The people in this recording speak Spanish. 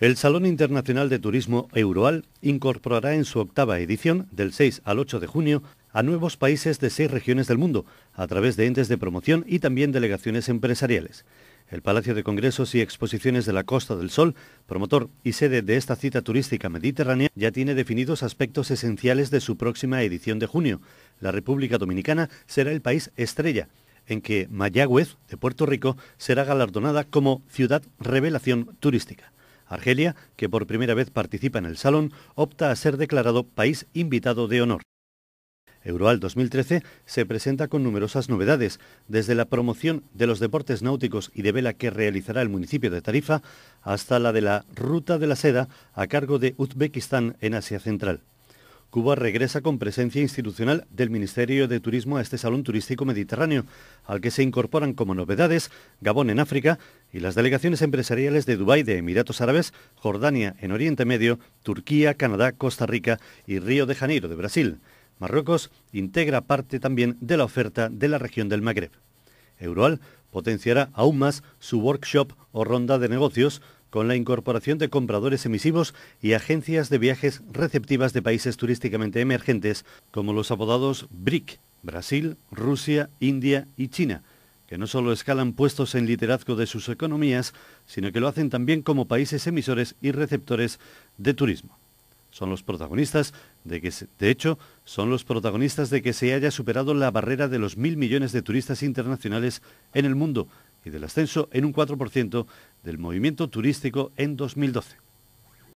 El Salón Internacional de Turismo Euroal incorporará en su octava edición, del 6 al 8 de junio, a nuevos países de seis regiones del mundo, a través de entes de promoción y también delegaciones empresariales. El Palacio de Congresos y Exposiciones de la Costa del Sol, promotor y sede de esta cita turística mediterránea, ya tiene definidos aspectos esenciales de su próxima edición de junio. La República Dominicana será el país estrella, en que Mayagüez, de Puerto Rico, será galardonada como Ciudad Revelación Turística. Argelia, que por primera vez participa en el Salón, opta a ser declarado país invitado de honor. Euroal 2013 se presenta con numerosas novedades, desde la promoción de los deportes náuticos y de vela que realizará el municipio de Tarifa hasta la de la Ruta de la Seda a cargo de Uzbekistán en Asia Central. Cuba regresa con presencia institucional del Ministerio de Turismo a este Salón Turístico Mediterráneo, al que se incorporan como novedades Gabón en África, y las delegaciones empresariales de Dubái, de Emiratos Árabes, Jordania en Oriente Medio, Turquía, Canadá, Costa Rica y Río de Janeiro de Brasil. Marruecos integra parte también de la oferta de la región del Magreb. Euroal potenciará aún más su workshop o ronda de negocios con la incorporación de compradores emisivos y agencias de viajes receptivas de países turísticamente emergentes, como los apodados BRIC, Brasil, Rusia, India y China, que no solo escalan puestos en liderazgo de sus economías, sino que lo hacen también como países emisores y receptores de turismo. Son los protagonistas de que, de hecho, son los protagonistas de que se haya superado la barrera de los mil millones de turistas internacionales en el mundo y del ascenso en un 4% del movimiento turístico en 2012.